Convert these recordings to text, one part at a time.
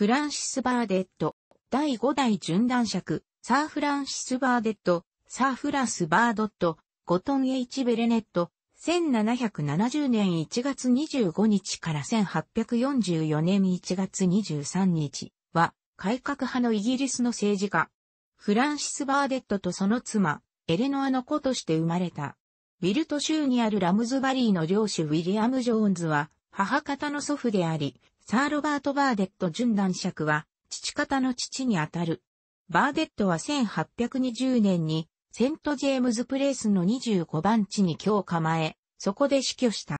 フランシス・バーデット、第5代準男爵、サー・フランシス・バーデット、サー・フランス・バードット、ゴトン・エイチ・ベレネット、1770年1月25日から1844年1月23日は、改革派のイギリスの政治家、フランシス・バーデットとその妻、エレノアの子として生まれた。ウィルト州にあるラムズバリーの領主ウィリアム・ジョーンズは、母方の祖父であり、サー・ロバート・バーデット準男爵は、父方の父にあたる。バーデットは1820年に、セント・ジェームズ・プレイスの25番地に今日構え、そこで死去した。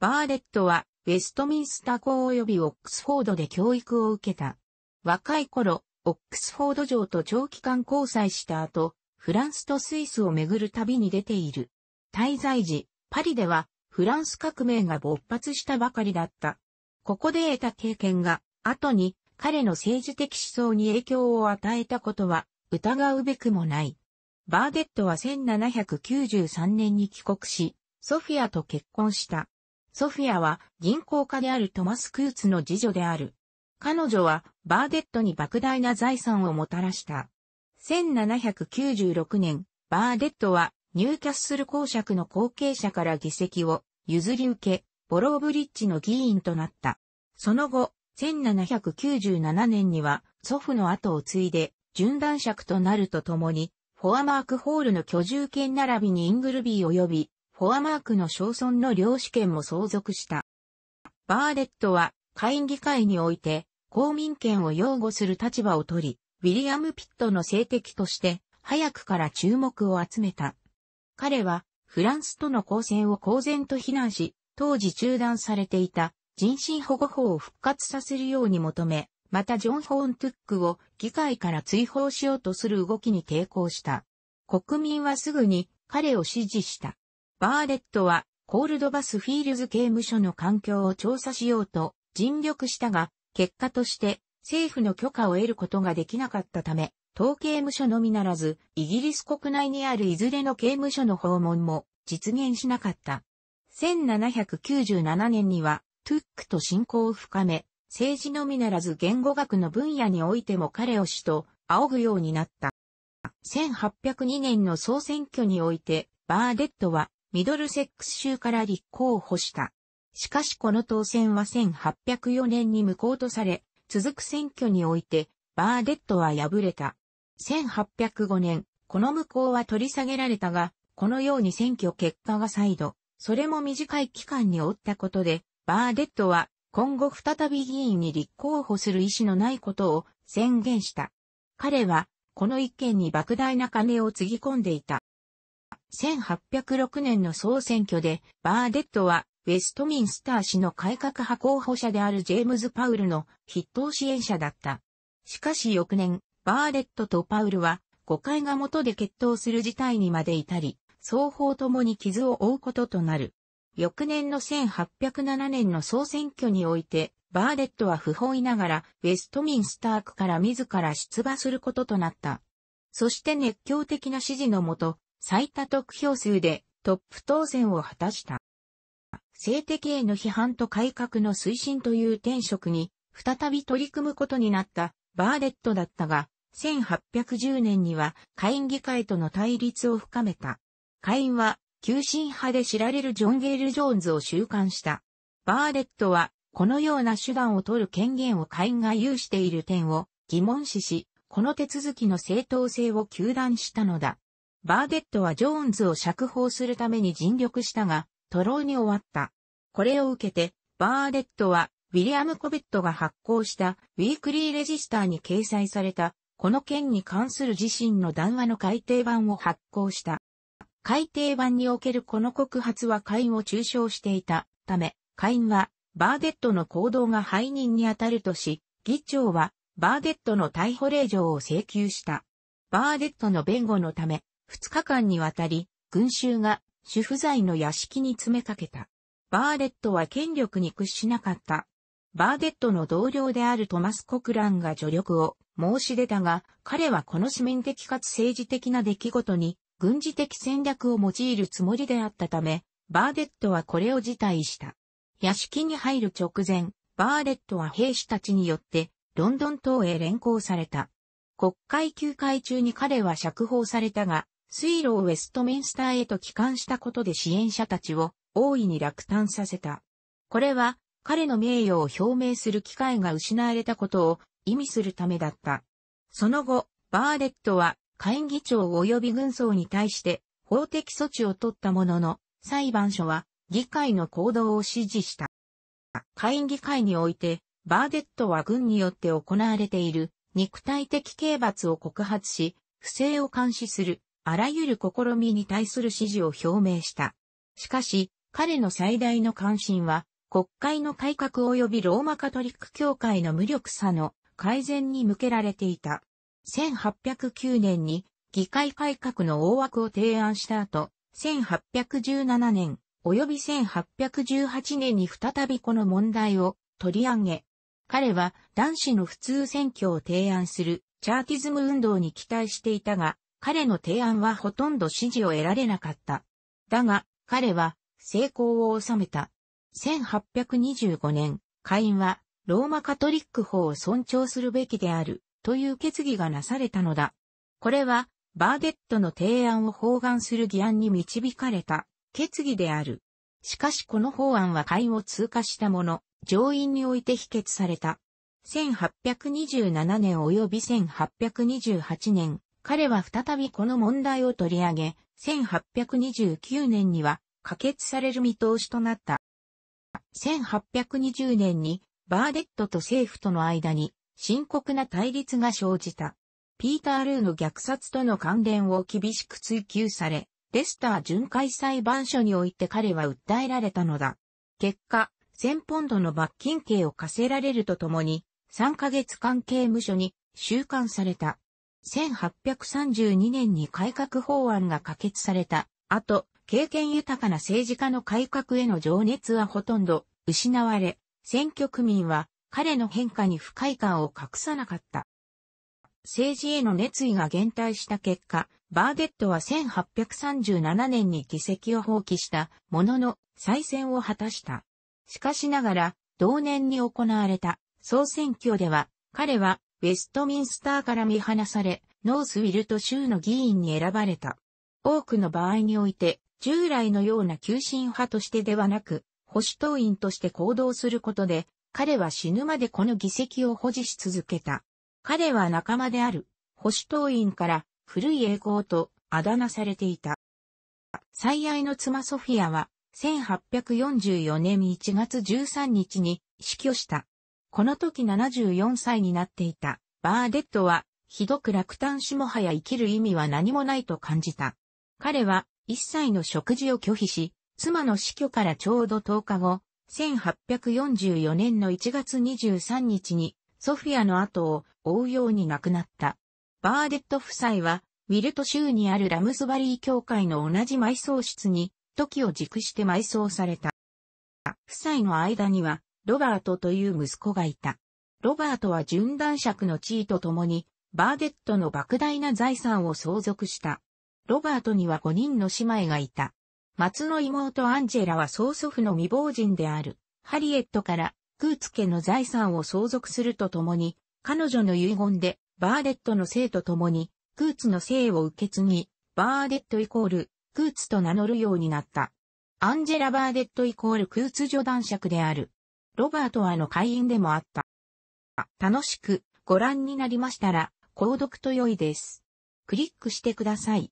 バーデットは、ウェストミンスター校及びオックスフォードで教育を受けた。若い頃、オックスフォード城と長期間交際した後、フランスとスイスを巡る旅に出ている。滞在時、パリでは、フランス革命が勃発したばかりだった。ここで得た経験が、後に彼の政治的思想に影響を与えたことは疑うべくもない。バーデットは1793年に帰国し、ソフィアと結婚した。ソフィアは銀行家であるトマス・クーツの次女である。彼女はバーデットに莫大な財産をもたらした。1796年、バーデットはニューキャッスル公爵の後継者から議席を譲り受け、ボローブリッジの議員となった。その後、1797年には祖父の後を継いで、順断爵となるとともに、フォアマークホールの居住権並びにイングルビー及び、フォアマークの小村の領主権も相続した。バーレットは、会議会において、公民権を擁護する立場を取り、ウィリアム・ピットの政敵として、早くから注目を集めた。彼は、フランスとの交戦を公然と非難し、当時中断されていた人身保護法を復活させるように求め、またジョン・ホーン・トゥックを議会から追放しようとする動きに抵抗した。国民はすぐに彼を支持した。バーレットはコールドバスフィールズ刑務所の環境を調査しようと尽力したが、結果として政府の許可を得ることができなかったため、当刑務所のみならず、イギリス国内にあるいずれの刑務所の訪問も実現しなかった。1797年には、トゥックと信仰を深め、政治のみならず言語学の分野においても彼を師と仰ぐようになった。1802年の総選挙において、バーデットはミドルセックス州から立候補した。しかしこの当選は1804年に無効とされ、続く選挙において、バーデットは敗れた。1805年、この無効は取り下げられたが、このように選挙結果が再度、それも短い期間に負ったことで、バーデットは今後再び議員に立候補する意思のないことを宣言した。彼は、この一件に莫大な金をつぎ込んでいた。1806年の総選挙で、バーデットは、ウェストミンスター氏の改革派候補者であるジェームズ・パウルの筆頭支援者だった。しかし翌年、バーデットとパウルは、誤解が元で決闘する事態にまで至り、双方ともに傷を負うこととなる。翌年の1807年の総選挙において、バーレットは不本意ながら、ウェストミンスタークから自ら出馬することとなった。そして熱狂的な支持のもと、最多得票数でトップ当選を果たした。性的への批判と改革の推進という転職に、再び取り組むことになったバーレットだったが、1810年には会議会との対立を深めた。会員は、急進派で知られるジョン・ゲール・ジョーンズを収監した。バーレットは、このような手段を取る権限を会員が有している点を疑問視し、この手続きの正当性を求断したのだ。バーデットはジョーンズを釈放するために尽力したが、徒労に終わった。これを受けて、バーデットは、ウィリアム・コベットが発行したウィークリーレジスターに掲載された、この件に関する自身の談話の改訂版を発行した。改訂版におけるこの告発は会員を中傷していたため、会員はバーデットの行動が背任に当たるとし、議長はバーデットの逮捕令状を請求した。バーデットの弁護のため、2日間にわたり、群衆が主婦罪の屋敷に詰めかけた。バーデットは権力に屈しなかった。バーデットの同僚であるトマス・コクランが助力を申し出たが、彼はこの紙面的かつ政治的な出来事に軍事的戦略を用いるつもりであったため、バーデットはこれを辞退した。屋敷に入る直前、バーレットは兵士たちによってロンドン島へ連行された。国会休会中に彼は釈放されたが、水路をウェストミンスターへと帰還したことで支援者たちを大いに落胆させた。これは彼の名誉を表明する機会が失われたことを意味するためだった。その後、バーレットは会議長及び軍曹に対して法的措置を取ったものの、裁判所は議会の行動を支持した。会議会において、バーデットは軍によって行われている肉体的刑罰を告発し、不正を監視するあらゆる試みに対する支持を表明した。しかし、彼の最大の関心は、国会の改革及びローマカトリック教会の無力さの改善に向けられていた。1809年に議会改革の大枠を提案した後、1817年、及び1818年に再びこの問題を取り上げ、彼は男子の普通選挙を提案するチャーティズム運動に期待していたが、彼の提案はほとんど支持を得られなかった。だが、彼は成功を収めた。1825年、会員はローマカトリック法を尊重するべきであるという決議がなされたのだ。これは、バーデットの提案を包含する議案に導かれた決議である。しかしこの法案は会を通過したもの、上院において否決された。1827年及び1828年、彼は再びこの問題を取り上げ、1829年には可決される見通しとなった。1820年にバーデットと政府との間に深刻な対立が生じた。ピーター・ルーの虐殺との関連を厳しく追及され、レスター巡回裁判所において彼は訴えられたのだ。結果、1000ポンドの罰金刑を課せられるとともに、3ヶ月間刑務所に収監された。1832年に改革法案が可決された。後、経験豊かな政治家の改革への情熱はほとんど失われ、選挙区民は彼の変化に不快感を隠さなかった。政治への熱意が減退した結果、バーデットは1837年に議席を放棄したものの再選を果たした。しかしながら、同年に行われた総選挙では、彼はウェストミンスターから見放され、ノースウィルト州の議員に選ばれた。多くの場合において、従来のような急進派としてではなく、保守党員として行動することで、彼は死ぬまでこの議席を保持し続けた。彼は仲間である保守党員から古い栄光とあだ名されていた。最愛の妻ソフィアは1844年1月13日に死去した。この時74歳になっていたバーデットはひどく落胆しもはや生きる意味は何もないと感じた。彼は一切の食事を拒否し、妻の死去からちょうど10日後、1844年の1月23日にソフィアの後を追うように亡くなった。バーデット夫妻は、ウィルト州にあるラムズバリー教会の同じ埋葬室に、時を軸して埋葬された。夫妻の間には、ロバートという息子がいた。ロバートは純男爵の地位とともに、バーデットの莫大な財産を相続した。ロバートには5人の姉妹がいた。松の妹アンジェラは曽祖父の未亡人である、ハリエットから、クーツ家の財産を相続するとともに、彼女の遺言で、バーデットの姓とともに、クーツの姓を受け継ぎ、バーデットイコール、クーツと名乗るようになった。アンジェラ・バーデットイコールクーツ女男爵である。ロバートはの会員でもあった。楽しくご覧になりましたら、購読と良いです。クリックしてください。